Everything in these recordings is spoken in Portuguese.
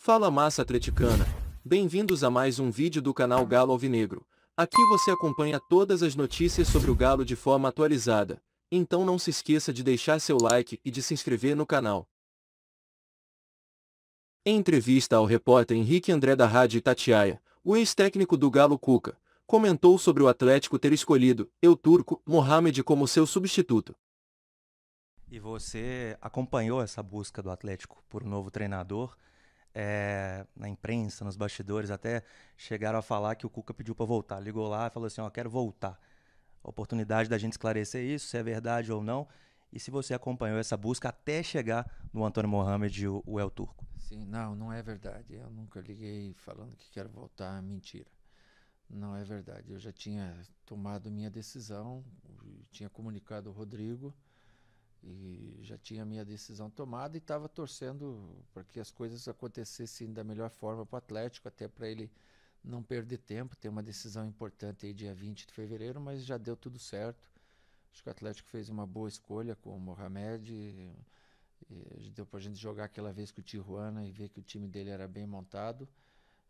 Fala massa atleticana! Bem-vindos a mais um vídeo do canal Galo Alvinegro. Aqui você acompanha todas as notícias sobre o Galo de forma atualizada, então não se esqueça de deixar seu like e de se inscrever no canal. Em entrevista ao repórter Henrique André da Rádio Itatiaia, o ex-técnico do Galo Cuca, comentou sobre o Atlético ter escolhido, eu turco, Mohamed como seu substituto. E você acompanhou essa busca do Atlético por um novo treinador? é, na imprensa, nos bastidores, até chegaram a falar que o Cuca pediu para voltar. Ligou lá e falou assim: Ó, quero voltar. A oportunidade da gente esclarecer isso, se é verdade ou não. E se você acompanhou essa busca até chegar no Antônio Mohamed, o, o El Turco? Sim, não, não é verdade. Eu nunca liguei falando que quero voltar, é mentira. Não é verdade. Eu já tinha tomado minha decisão, tinha comunicado o Rodrigo e já tinha minha decisão tomada e estava torcendo para que as coisas acontecessem da melhor forma para o Atlético, até para ele não perder tempo, ter uma decisão importante aí dia 20 de fevereiro, mas já deu tudo certo. Acho que o Atlético fez uma boa escolha com o Mohamed. E, e deu para a gente jogar aquela vez com o Tijuana e ver que o time dele era bem montado.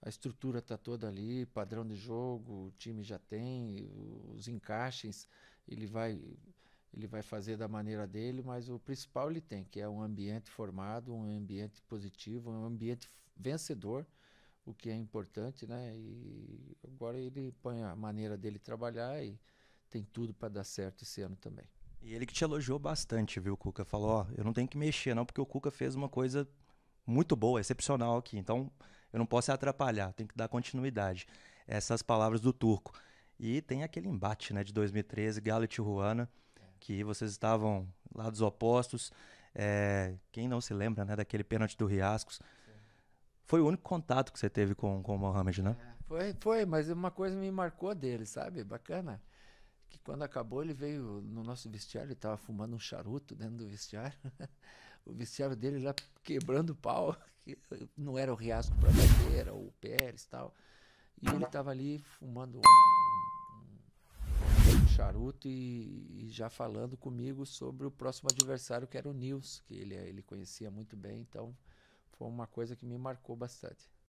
A estrutura está toda ali, padrão de jogo, o time já tem, os encaixes. Ele vai ele vai fazer da maneira dele, mas o principal ele tem, que é um ambiente formado, um ambiente positivo, um ambiente vencedor, o que é importante, né? E agora ele põe a maneira dele trabalhar e tem tudo para dar certo esse ano também. E ele que te elogiou bastante, viu, Cuca? Falou, ó, eu não tenho que mexer não, porque o Cuca fez uma coisa muito boa, excepcional aqui, então eu não posso atrapalhar, tem que dar continuidade. Essas palavras do Turco. E tem aquele embate, né, de 2013, Galo e Tijuana, que vocês estavam lados opostos. É, quem não se lembra né, daquele pênalti do Riascos? Foi o único contato que você teve com, com o Mohamed, né? É, foi, foi, mas uma coisa me marcou dele, sabe? Bacana. Que quando acabou, ele veio no nosso vestiário, ele estava fumando um charuto dentro do vestiário. o vestiário dele lá quebrando pau, que não era o Riasco para bater, era o Pérez e tal. E ele estava ali fumando um charuto e, e, já falando comigo sobre o próximo adversário, que era o Nils, que ele, é, ele conhecia muito bem. Então, foi uma coisa que me marcou bastante.